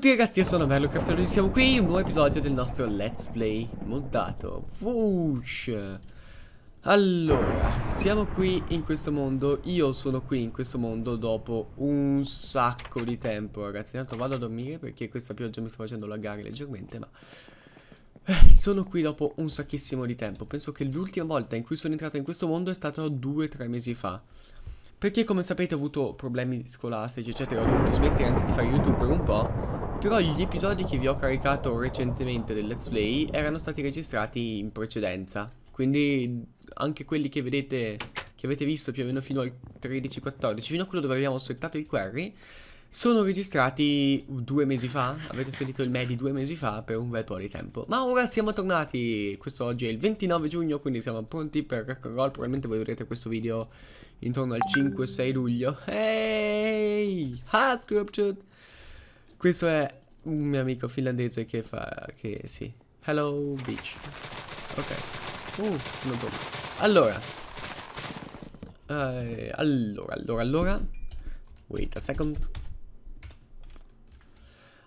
tutti ragazzi, io sono Merlo Crafter, oggi siamo qui in un nuovo episodio del nostro Let's Play montato Whoosh! Allora, siamo qui in questo mondo, io sono qui in questo mondo dopo un sacco di tempo ragazzi Intanto vado a dormire perché questa pioggia mi sta facendo laggare leggermente ma... Eh, sono qui dopo un sacchissimo di tempo, penso che l'ultima volta in cui sono entrato in questo mondo è stato 2-3 mesi fa perché come sapete ho avuto problemi scolastici eccetera, ho dovuto smettere anche di fare YouTube per un po' Però gli episodi che vi ho caricato recentemente del Let's Play erano stati registrati in precedenza. Quindi anche quelli che vedete, che avete visto più o meno fino al 13-14, fino a quello dove abbiamo settato il query, sono registrati due mesi fa, avete sentito il me di due mesi fa per un bel po' di tempo. Ma ora siamo tornati, questo oggi è il 29 giugno, quindi siamo pronti per Rock Roll, probabilmente voi vedrete questo video intorno al 5-6 luglio. Ehi, hey! ha scripted! Questo è un mio amico finlandese che fa... che sì. Hello bitch. Ok. Uh, non troppo. Allora. Eh, allora, allora, allora. Wait a second.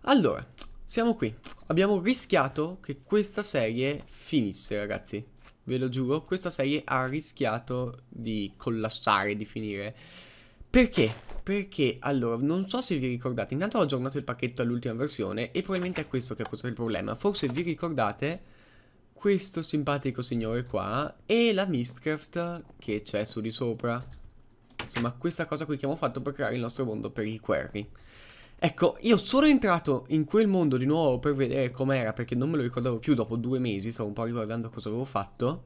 Allora, siamo qui. Abbiamo rischiato che questa serie finisse, ragazzi. Ve lo giuro, questa serie ha rischiato di collassare, di finire. Perché? Perché, allora, non so se vi ricordate, intanto ho aggiornato il pacchetto all'ultima versione e probabilmente è questo che ha causato il problema. Forse vi ricordate questo simpatico signore qua e la Mistcraft che c'è su di sopra. Insomma, questa cosa qui che abbiamo fatto per creare il nostro mondo per il query. Ecco, io sono entrato in quel mondo di nuovo per vedere com'era perché non me lo ricordavo più dopo due mesi, stavo un po' ricordando cosa avevo fatto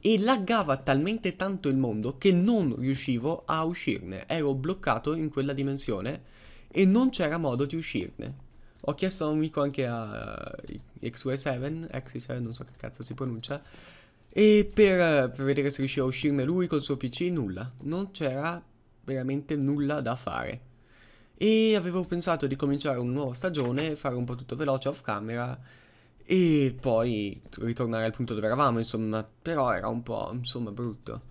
e laggava talmente tanto il mondo che non riuscivo a uscirne, ero bloccato in quella dimensione e non c'era modo di uscirne. Ho chiesto a un amico anche a XY7, eh, XY7 non so che cazzo si pronuncia, e per, eh, per vedere se riusciva a uscirne lui col suo PC, nulla, non c'era veramente nulla da fare e avevo pensato di cominciare una nuova stagione, fare un po' tutto veloce off camera e poi ritornare al punto dove eravamo, insomma, però era un po', insomma, brutto.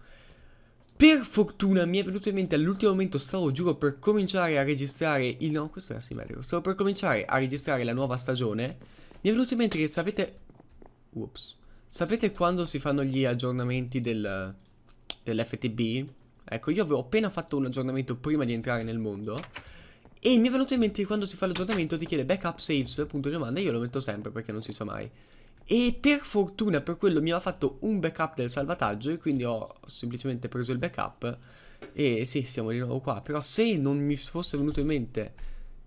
Per fortuna mi è venuto in mente all'ultimo momento, stavo giuro per cominciare a registrare il... No, questo era simmetrico. Stavo per cominciare a registrare la nuova stagione. Mi è venuto in mente che sapete... Ups. Sapete quando si fanno gli aggiornamenti del... dell'FTB? Ecco, io avevo appena fatto un aggiornamento prima di entrare nel mondo. E mi è venuto in mente che quando si fa l'aggiornamento ti chiede backup saves, punto di domanda, io lo metto sempre perché non si sa mai. E per fortuna per quello mi aveva fatto un backup del salvataggio e quindi ho semplicemente preso il backup. E sì, siamo di nuovo qua. Però se non mi fosse venuto in mente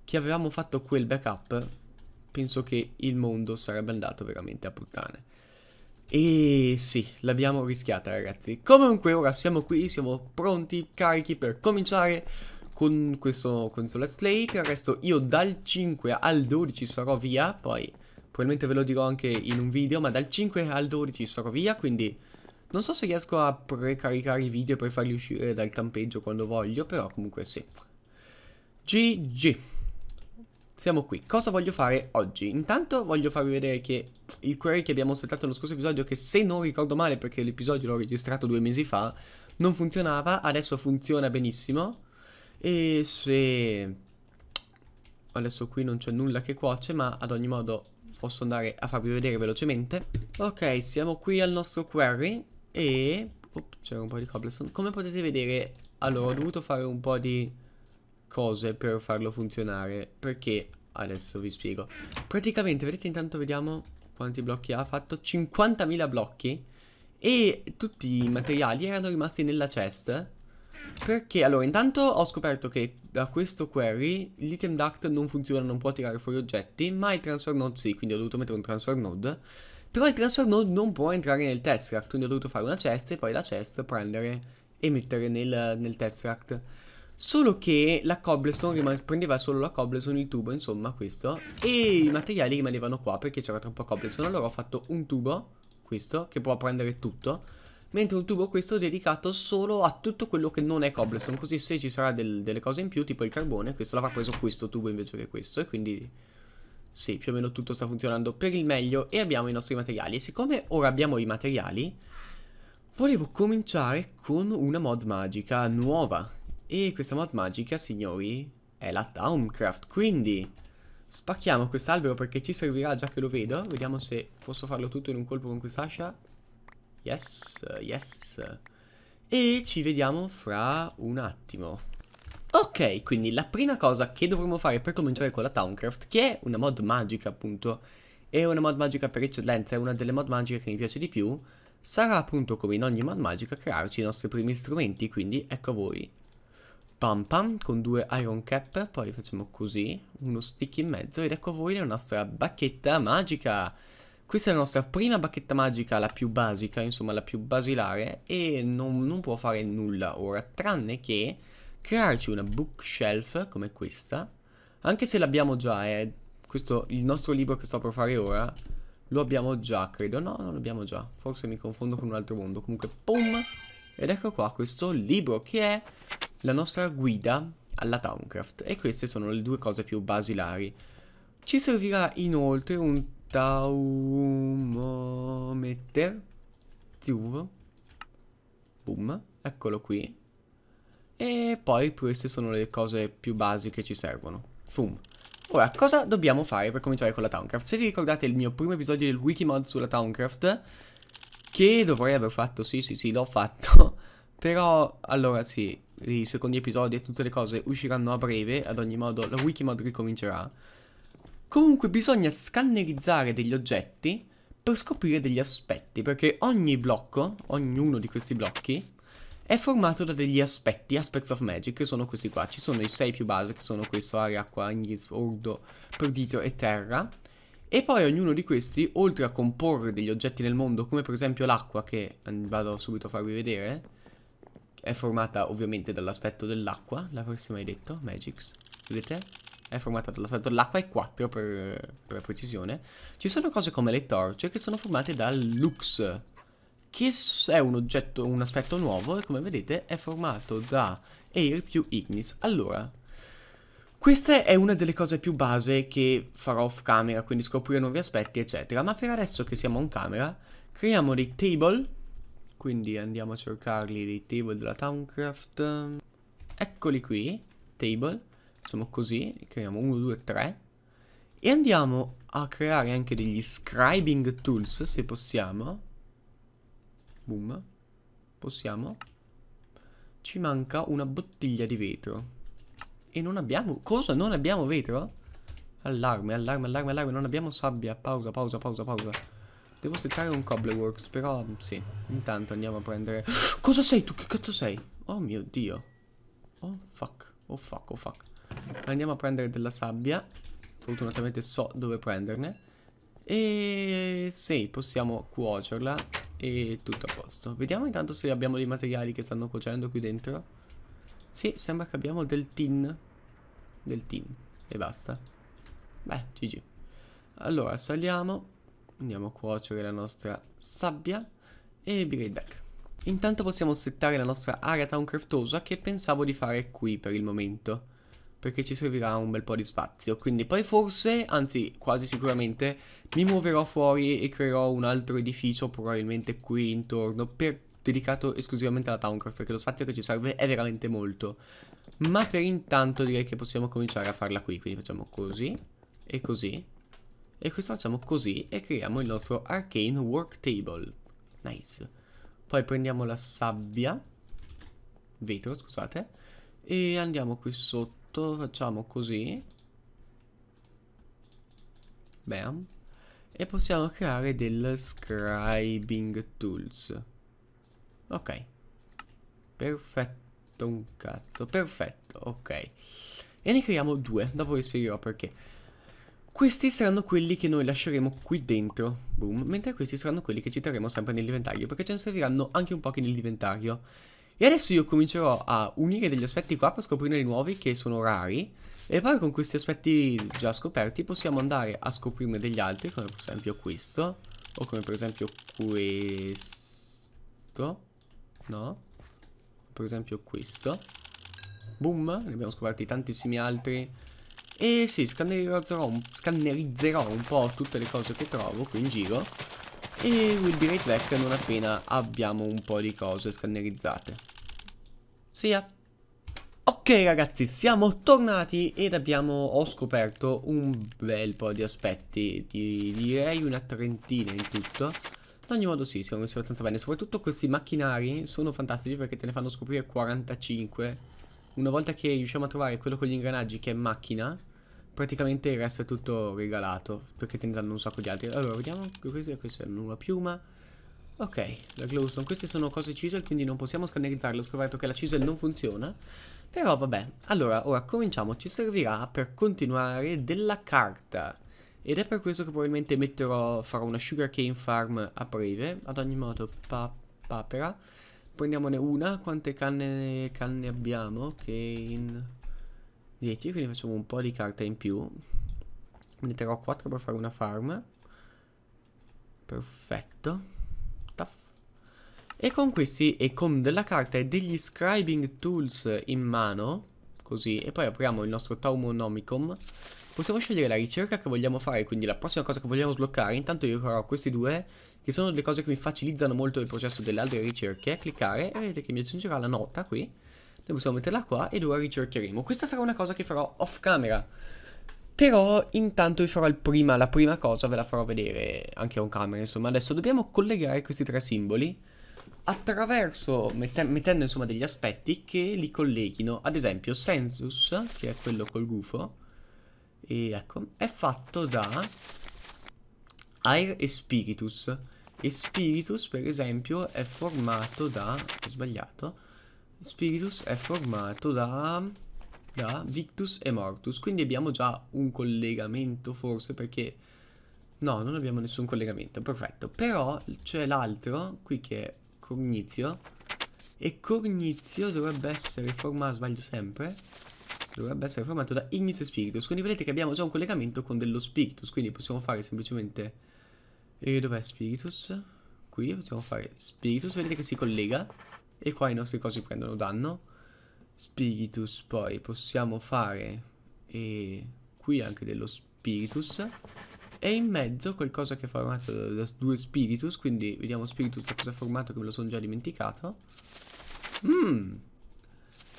che avevamo fatto quel backup, penso che il mondo sarebbe andato veramente a puttane. E sì, l'abbiamo rischiata ragazzi. Comunque ora siamo qui, siamo pronti, carichi per cominciare con questo, con questo let's play. il resto io dal 5 al 12 sarò via, poi probabilmente ve lo dirò anche in un video, ma dal 5 al 12 sarò via, quindi non so se riesco a precaricare i video per farli uscire dal campeggio quando voglio, però comunque sì. GG. Siamo qui. Cosa voglio fare oggi? Intanto voglio farvi vedere che il query che abbiamo saltato nello scorso episodio, che se non ricordo male perché l'episodio l'ho registrato due mesi fa, non funzionava, adesso funziona benissimo. E se... Adesso qui non c'è nulla che cuoce, ma ad ogni modo posso andare a farvi vedere velocemente. Ok, siamo qui al nostro query e... C'era un po' di cobblestone. Come potete vedere, allora ho dovuto fare un po' di cose per farlo funzionare. Perché? Adesso vi spiego. Praticamente, vedete, intanto vediamo quanti blocchi ha fatto. 50.000 blocchi e tutti i materiali erano rimasti nella chest perché, allora, intanto ho scoperto che da questo query l'item duct non funziona, non può tirare fuori oggetti, ma il transfer node sì, quindi ho dovuto mettere un transfer node. Però il transfer node non può entrare nel tesseract, quindi ho dovuto fare una chest e poi la chest prendere e mettere nel, nel tesseract. Solo che la cobblestone prendeva solo la cobblestone, il tubo, insomma, questo. E i materiali rimanevano qua perché c'era troppo cobblestone. Allora ho fatto un tubo, questo, che può prendere tutto mentre un tubo questo dedicato solo a tutto quello che non è cobblestone, così se ci sarà del, delle cose in più, tipo il carbone, questo l'avrà preso questo tubo invece che questo, e quindi sì, più o meno tutto sta funzionando per il meglio e abbiamo i nostri materiali. e Siccome ora abbiamo i materiali, volevo cominciare con una mod magica nuova. E questa mod magica, signori, è la Towncraft, quindi... Spacchiamo quest'albero perché ci servirà già che lo vedo Vediamo se posso farlo tutto in un colpo con quest'ascia Yes, yes. E ci vediamo fra un attimo. Ok, quindi la prima cosa che dovremmo fare per cominciare con la Towncraft, che è una mod magica appunto, è una mod magica per eccellenza, è una delle mod magiche che mi piace di più, sarà appunto come in ogni mod magica crearci i nostri primi strumenti, quindi ecco a voi. Pam pam con due iron cap, poi facciamo così, uno stick in mezzo ed ecco a voi la nostra bacchetta magica. Questa è la nostra prima bacchetta magica, la più basica, insomma la più basilare, e non, non può fare nulla ora, tranne che crearci una bookshelf come questa, anche se l'abbiamo già, eh, questo, il nostro libro che sto per fare ora, lo abbiamo già, credo, no, non l'abbiamo già, forse mi confondo con un altro mondo, comunque, pum, ed ecco qua questo libro che è la nostra guida alla Towncraft, e queste sono le due cose più basilari. Ci servirà inoltre un taumometer TV boom eccolo qui e poi queste sono le cose più basi che ci servono Fum. Ora, cosa dobbiamo fare per cominciare con la Towncraft? Se vi ricordate il mio primo episodio del Wikimod sulla Towncraft, che dovrei aver fatto, sì sì sì, l'ho fatto, però, allora sì, i secondi episodi e tutte le cose usciranno a breve, ad ogni modo la Wikimod ricomincerà, Comunque bisogna scannerizzare degli oggetti per scoprire degli aspetti, perché ogni blocco, ognuno di questi blocchi, è formato da degli aspetti, aspects of magic, che sono questi qua. Ci sono i sei più base, che sono questo, aria, acqua, ignis, ordo, perdito e terra. E poi ognuno di questi, oltre a comporre degli oggetti nel mondo, come per esempio l'acqua, che vado subito a farvi vedere, è formata ovviamente dall'aspetto dell'acqua, l'avresti mai detto, magics, vedete? è formata dall'aspetto dell'acqua e 4 per, per, precisione. Ci sono cose come le torce che sono formate dal Lux, che è un oggetto, un aspetto nuovo e come vedete è formato da Air più Ignis. Allora, questa è una delle cose più base che farò off camera, quindi scoprire nuovi aspetti eccetera, ma per adesso che siamo on camera creiamo dei table, quindi andiamo a cercarli dei table della Towncraft, eccoli qui, table, facciamo così, creiamo 1, 2, 3 e andiamo a creare anche degli scribing tools se possiamo boom possiamo ci manca una bottiglia di vetro e non abbiamo, cosa? non abbiamo vetro? allarme, allarme, allarme, allarme non abbiamo sabbia, pausa, pausa, pausa, pausa devo settare un cobbleworks però sì, intanto andiamo a prendere cosa sei tu? che cazzo sei? oh mio dio oh fuck, oh fuck, oh fuck Andiamo a prendere della sabbia. Fortunatamente so dove prenderne. E sì, possiamo cuocerla e tutto a posto. Vediamo intanto se abbiamo dei materiali che stanno cuocendo qui dentro. Sì, sembra che abbiamo del tin. Del tin. E basta. Beh, GG. Allora, saliamo. Andiamo a cuocere la nostra sabbia. E be right back. Intanto possiamo settare la nostra area town craftosa che pensavo di fare qui per il momento perché ci servirà un bel po' di spazio. Quindi poi forse, anzi quasi sicuramente, mi muoverò fuori e creerò un altro edificio, probabilmente qui intorno, per, dedicato esclusivamente alla Towncraft, perché lo spazio che ci serve è veramente molto. Ma per intanto direi che possiamo cominciare a farla qui, quindi facciamo così e così. E questo facciamo così e creiamo il nostro Arcane work table. Nice. Poi prendiamo la sabbia, vetro scusate, e andiamo qui sotto fatto, facciamo così. Bam. E possiamo creare del scribing tools. Ok. Perfetto, un cazzo. Perfetto, ok. E ne creiamo due, dopo vi spiegherò perché. Questi saranno quelli che noi lasceremo qui dentro, boom, mentre questi saranno quelli che ci terremo sempre nell'inventario, perché ce ne serviranno anche un po' nell'inventario. E adesso io comincerò a unire degli aspetti qua per scoprirne nuovi che sono rari. E poi con questi aspetti già scoperti possiamo andare a scoprirne degli altri, come per esempio questo. O come per esempio questo. No? Per esempio questo. Boom, ne abbiamo scoperti tantissimi altri. E sì, scannerizzerò un, scannerizzerò un po' tutte le cose che trovo qui in giro. E we'll be right back non appena abbiamo un po' di cose scannerizzate. Sia! Ok ragazzi, siamo tornati ed abbiamo, ho scoperto un bel po' di aspetti, di, direi una trentina in tutto. Ad ogni modo sì, siamo messi abbastanza bene, soprattutto questi macchinari sono fantastici perché te ne fanno scoprire 45. Una volta che riusciamo a trovare quello con gli ingranaggi che è macchina, praticamente il resto è tutto regalato perché te ne danno un sacco di altri allora vediamo questo, questo è una piuma ok la glowstone queste sono cose chisel quindi non possiamo scannerizzarle ho scoperto che la chisel non funziona però vabbè allora ora cominciamo ci servirà per continuare della carta ed è per questo che probabilmente metterò farò una sugarcane farm a breve ad ogni modo pa papera prendiamone una quante canne, canne abbiamo cane 10, quindi facciamo un po' di carta in più. Ne terrò 4 per fare una farm. Perfetto. Taff. E con questi e con della carta e degli scribing tools in mano, così, e poi apriamo il nostro Taumonomicon, possiamo scegliere la ricerca che vogliamo fare, quindi la prossima cosa che vogliamo sbloccare. Intanto io farò questi due, che sono le cose che mi facilizzano molto il processo delle altre ricerche. Cliccare e vedete che mi aggiungerà la nota qui noi possiamo metterla qua ed ora ricercheremo. Questa sarà una cosa che farò off camera. Però intanto vi farò prima, la prima cosa, ve la farò vedere anche on camera. Insomma, adesso dobbiamo collegare questi tre simboli attraverso, mette mettendo insomma degli aspetti che li colleghino. Ad esempio, census, che è quello col gufo, e ecco, è fatto da air e spiritus. E spiritus, per esempio, è formato da... ho sbagliato Spiritus è formato da, da Victus e Mortus, quindi abbiamo già un collegamento forse perché... No, non abbiamo nessun collegamento, perfetto. Però c'è l'altro, qui che è Cornizio, e Cornizio dovrebbe essere formato, sbaglio sempre, dovrebbe essere formato da Ignis e Spiritus, quindi vedete che abbiamo già un collegamento con dello Spiritus, quindi possiamo fare semplicemente... E dov'è Spiritus? qui e possiamo fare Spiritus, vedete che si collega e qua i nostri cosi prendono danno. Spiritus, poi possiamo fare e qui anche dello Spiritus e in mezzo qualcosa che è formato da, da due Spiritus, quindi vediamo Spiritus da cosa è formato che me lo sono già dimenticato. Mmm,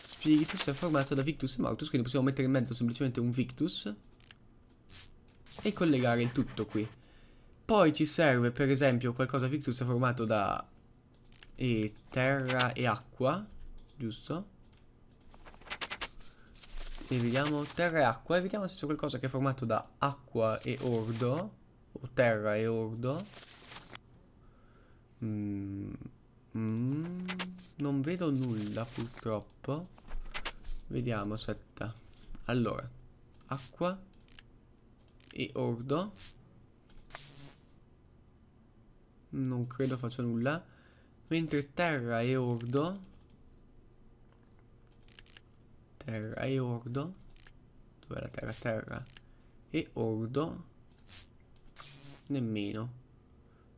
Spiritus è formato da Victus e Mortus, quindi possiamo mettere in mezzo semplicemente un Victus e collegare il tutto qui. Poi ci serve per esempio qualcosa Victus è formato da e terra e acqua, giusto? E vediamo terra e acqua e vediamo se c'è qualcosa che è formato da acqua e ordo o terra e ordo. Mm, mm, non vedo nulla purtroppo. Vediamo, aspetta. Allora, acqua e ordo non credo faccia nulla. Mentre terra e ordo. Terra e ordo. Dov'è la terra? Terra e ordo. Nemmeno.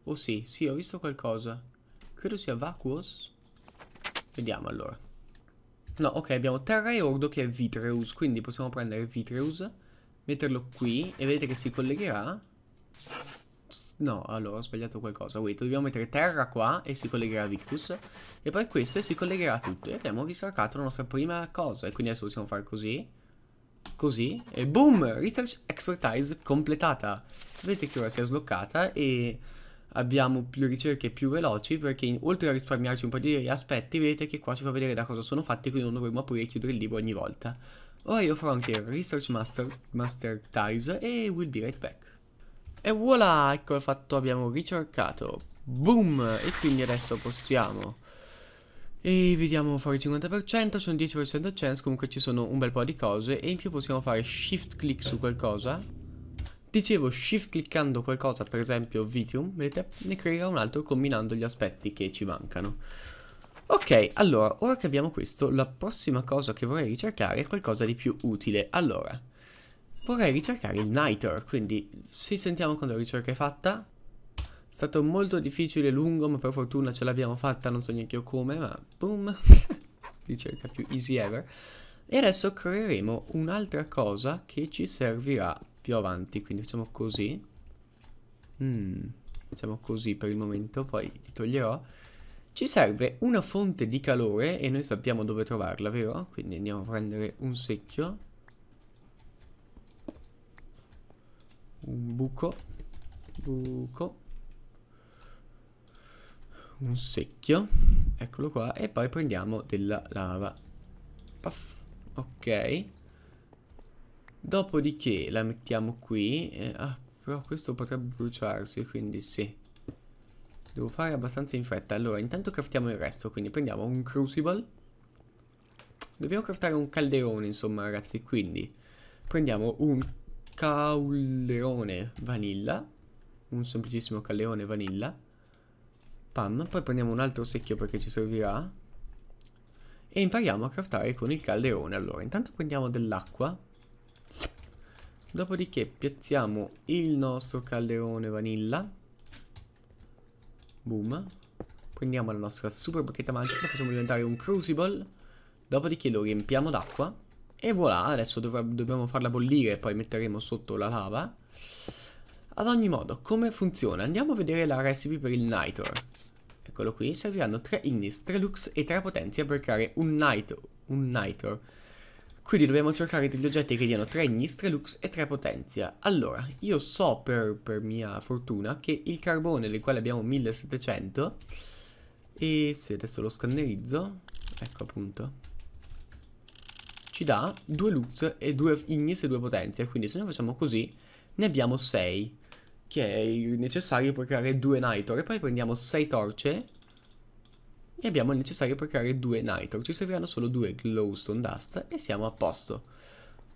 Oh sì, sì, ho visto qualcosa. Credo sia vacuos. Vediamo allora. No, ok, abbiamo terra e ordo che è Vitreus, quindi possiamo prendere Vitreus, metterlo qui e vedete che si collegherà No, allora ho sbagliato qualcosa. Wait, dobbiamo mettere terra qua e si collegherà a Victus. E poi questo e si collegherà a tutto. E abbiamo ristaccato la nostra prima cosa. E quindi adesso possiamo fare così. Così. E boom! Research Expertise completata. Vedete che ora si è sbloccata e abbiamo più ricerche più veloci perché in, oltre a risparmiarci un po' di aspetti vedete che qua ci fa vedere da cosa sono fatti quindi non dovremmo aprire e chiudere il libro ogni volta. Ora io farò anche Research Master, master Ties e we'll be right back. E voilà, ecco fatto, abbiamo ricercato. Boom! E quindi adesso possiamo... E vediamo fuori il 50%, sono 10% chance, comunque ci sono un bel po' di cose. E in più possiamo fare shift click su qualcosa. Dicevo, shift cliccando qualcosa, per esempio Vitium, vedete, ne creerà un altro combinando gli aspetti che ci mancano. Ok, allora, ora che abbiamo questo, la prossima cosa che vorrei ricercare è qualcosa di più utile. Allora, Vorrei ricercare il Nitor, quindi ci sentiamo quando la ricerca è fatta. È stato molto difficile e lungo, ma per fortuna ce l'abbiamo fatta, non so neanche io come, ma boom, ricerca più easy ever. E adesso creeremo un'altra cosa che ci servirà più avanti, quindi facciamo così. Mm, facciamo così per il momento, poi li toglierò. Ci serve una fonte di calore e noi sappiamo dove trovarla, vero? Quindi andiamo a prendere un secchio buco, buco, un secchio, eccolo qua, e poi prendiamo della lava. Puff. Ok. Dopodiché la mettiamo qui. Eh, ah, però questo potrebbe bruciarsi, quindi sì. Devo fare abbastanza in fretta. Allora, intanto craftiamo il resto, quindi prendiamo un crucible. Dobbiamo craftare un calderone, insomma, ragazzi, quindi prendiamo un cauleone vanilla. Un semplicissimo cauleone vanilla. Pam. Poi prendiamo un altro secchio perché ci servirà. E impariamo a craftare con il calderone. Allora, intanto prendiamo dell'acqua. Dopodiché piazziamo il nostro calderone vanilla. Boom. Prendiamo la nostra super bacchetta magica, facciamo diventare un crucible. Dopodiché lo riempiamo d'acqua. E voilà, adesso dovrebbe, dobbiamo farla bollire e poi metteremo sotto la lava. Ad ogni modo, come funziona? Andiamo a vedere la recipe per il nitro. Eccolo qui, serviranno 3 Ignis, 3 Lux e 3 Potenzia per creare un, nitro. un Nitor. Quindi dobbiamo cercare degli oggetti che diano 3 Ignis, 3 Lux e 3 Potenzia. Allora, io so per, per mia fortuna che il carbone del quale abbiamo 1700... E se adesso lo scannerizzo... Ecco appunto ci dà 2 lux e 2 ignis e 2 Potenzia. Quindi se noi facciamo così ne abbiamo 6. Che è il necessario per creare 2 nitor. E poi prendiamo 6 torce. E abbiamo il necessario per creare 2 nitor. Ci serviranno solo 2 glowstone dust e siamo a posto.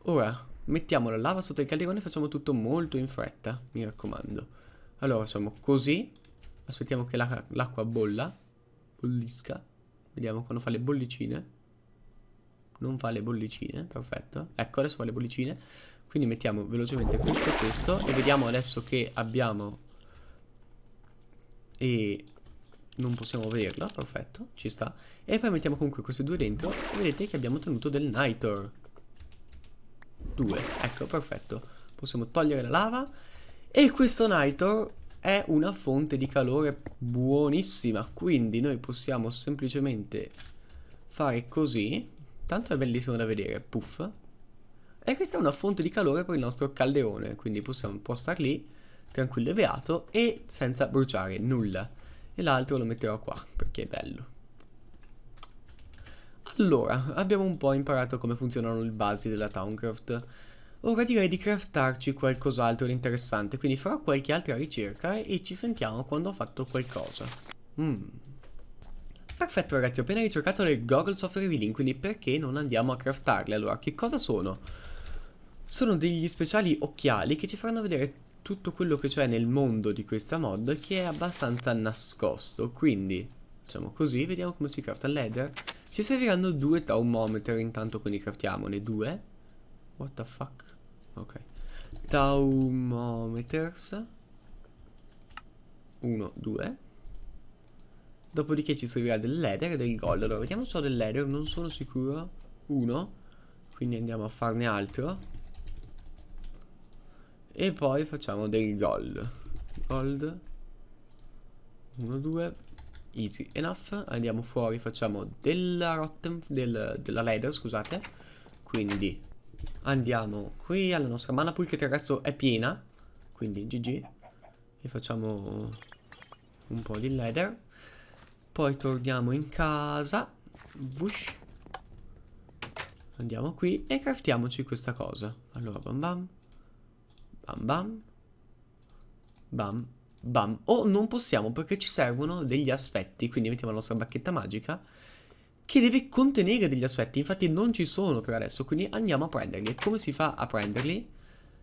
Ora mettiamo la lava sotto il calderone e facciamo tutto molto in fretta. Mi raccomando. Allora facciamo così. Aspettiamo che l'acqua bolla. Bollisca. Vediamo quando fa le bollicine non fa le bollicine, perfetto. Ecco, adesso fa le bollicine. Quindi mettiamo velocemente questo e questo e vediamo adesso che abbiamo e non possiamo vederla, perfetto, ci sta. E poi mettiamo comunque queste due dentro e vedete che abbiamo ottenuto del Nitor. Due, ecco, perfetto. Possiamo togliere la lava e questo Nitor è una fonte di calore buonissima, quindi noi possiamo semplicemente fare così Tanto è bellissimo da vedere, puff. E questa è una fonte di calore per il nostro calderone, quindi possiamo, può star lì, tranquillo e beato, e senza bruciare nulla. E l'altro lo metterò qua, perché è bello. Allora, abbiamo un po' imparato come funzionano le basi della Towncraft. Ora direi di craftarci qualcos'altro di interessante, quindi farò qualche altra ricerca e ci sentiamo quando ho fatto qualcosa. Mmm... Perfetto ragazzi, ho appena ricercato le goggles of revealing, quindi perché non andiamo a craftarle? Allora, che cosa sono? Sono degli speciali occhiali che ci faranno vedere tutto quello che c'è nel mondo di questa mod che è abbastanza nascosto, quindi facciamo così, vediamo come si crafta il leather. Ci serviranno due taumometer intanto quindi craftiamone due. What the fuck? Ok. Taumometers. Uno, due. Dopodiché ci scriverà dell'Ether e del Gold Allora vediamo solo dell'Ether Non sono sicuro Uno Quindi andiamo a farne altro E poi facciamo del Gold Gold 1, 2 Easy enough Andiamo fuori Facciamo della Rotten del, Della Leather scusate Quindi Andiamo qui alla nostra mana pool che del resto è piena Quindi GG E facciamo un po' di leather poi torniamo in casa. Vush. Andiamo qui e craftiamoci questa cosa. Allora, bam bam. Bam bam. Bam bam. Oh, non possiamo perché ci servono degli aspetti. Quindi mettiamo la nostra bacchetta magica che deve contenere degli aspetti. Infatti non ci sono per adesso, quindi andiamo a prenderli. E come si fa a prenderli?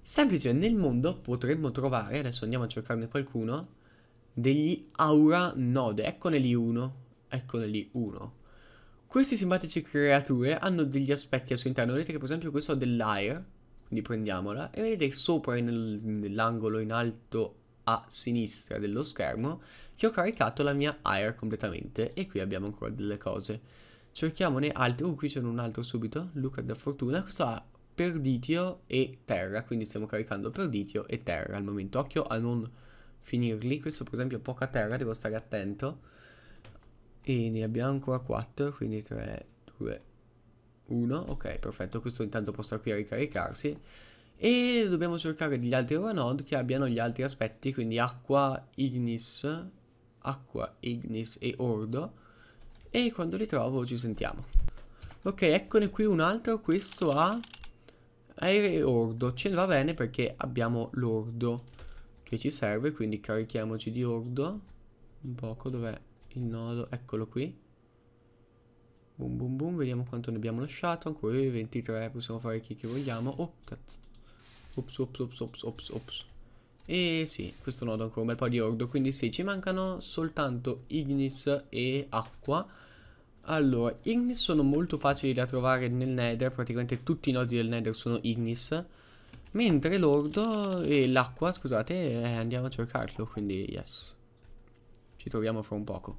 Semplice, nel mondo potremmo trovare, adesso andiamo a cercarne qualcuno degli Aura Node. Eccone lì uno. Eccone lì uno. Queste simpatiche creature hanno degli aspetti al suo interno. Vedete che per esempio questo ha dell'air. Quindi prendiamola. E vedete sopra nell'angolo in alto a sinistra dello schermo che ho caricato la mia air completamente. E qui abbiamo ancora delle cose. Cerchiamone altri. Uh, qui c'è un altro subito. Luca da fortuna. Questo ha perditio e terra. Quindi stiamo caricando perditio e terra al momento. Occhio a non finirli. Questo per esempio è poca terra, devo stare attento. E ne abbiamo ancora 4, quindi 3, 2, 1. Ok, perfetto, questo intanto può stare qui a ricaricarsi. E dobbiamo cercare degli altri Uranod che abbiano gli altri aspetti, quindi acqua, ignis, acqua, ignis e ordo. E quando li trovo ci sentiamo. Ok, eccone qui un altro, questo ha aereo ordo. Ce ne va bene perché abbiamo l'ordo che ci serve, quindi carichiamoci di ordo un poco, dov'è il nodo? Eccolo qui. Boom boom boom, vediamo quanto ne abbiamo lasciato, ancora 23, possiamo fare chi che vogliamo. Oh, cazzo. Ops, ops, ops, ops, ops, ops. E sì, questo nodo ha ancora un bel po' di ordo, quindi sì, ci mancano soltanto Ignis e Acqua. Allora, Ignis sono molto facili da trovare nel Nether, praticamente tutti i nodi del Nether sono Ignis. Mentre l'ordo e l'acqua, scusate, eh, andiamo a cercarlo, quindi yes. Ci troviamo fra un poco.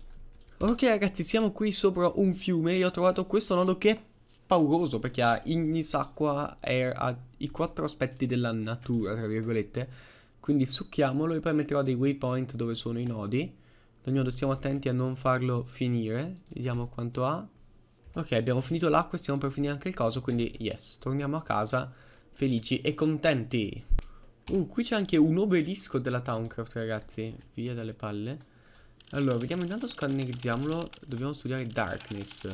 Ok ragazzi, siamo qui sopra un fiume e ho trovato questo nodo che è pauroso perché ha ignis acqua, air, ha i quattro aspetti della natura, tra virgolette. Quindi succhiamolo e poi metterò dei waypoint dove sono i nodi. Ad ogni modo stiamo attenti a non farlo finire. Vediamo quanto ha. Ok, abbiamo finito l'acqua e stiamo per finire anche il coso, quindi yes, torniamo a casa felici e contenti. Uh, qui c'è anche un obelisco della Towncraft, ragazzi. Via dalle palle. Allora, vediamo intanto scannerizziamolo. Dobbiamo studiare Darkness.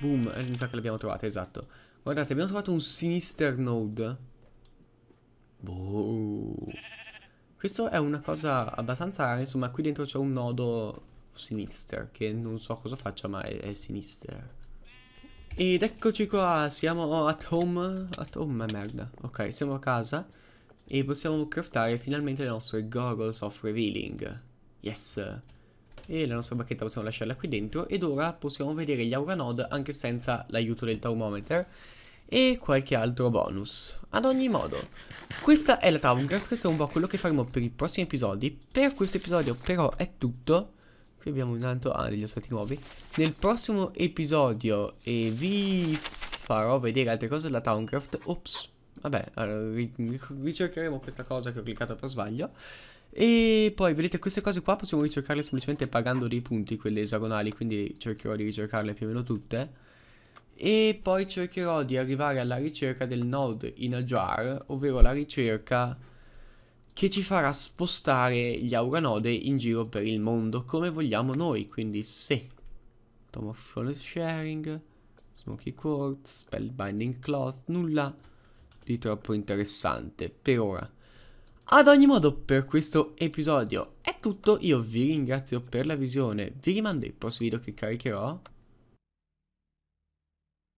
Boom, eh, mi sa che l'abbiamo trovata, esatto. Guardate, abbiamo trovato un Sinister Node. Boh. Questo è una cosa abbastanza rara, insomma, qui dentro c'è un nodo sinister, che non so cosa faccia, ma è, è sinister. Ed eccoci qua, siamo at home, at home è eh, merda, ok, siamo a casa e possiamo craftare finalmente le nostre goggles of revealing, yes, e la nostra bacchetta possiamo lasciarla qui dentro ed ora possiamo vedere gli aura node anche senza l'aiuto del thermometer e qualche altro bonus. Ad ogni modo, questa è la Towncraft, questo è un po' quello che faremo per i prossimi episodi, per questo episodio però è tutto, Qui abbiamo altro ah, degli aspetti nuovi. Nel prossimo episodio e vi farò vedere altre cose della Towncraft. Ops, vabbè, ricercheremo questa cosa che ho cliccato per sbaglio. E poi vedete queste cose qua possiamo ricercarle semplicemente pagando dei punti, quelle esagonali, quindi cercherò di ricercarle più o meno tutte. E poi cercherò di arrivare alla ricerca del node in a jar, ovvero la ricerca che ci farà spostare gli auranode in giro per il mondo come vogliamo noi, quindi se Tom of Flawless Sharing, Smoky Quartz, Spellbinding Cloth, nulla di troppo interessante per ora. Ad ogni modo per questo episodio è tutto, io vi ringrazio per la visione, vi rimando ai prossimi video che caricherò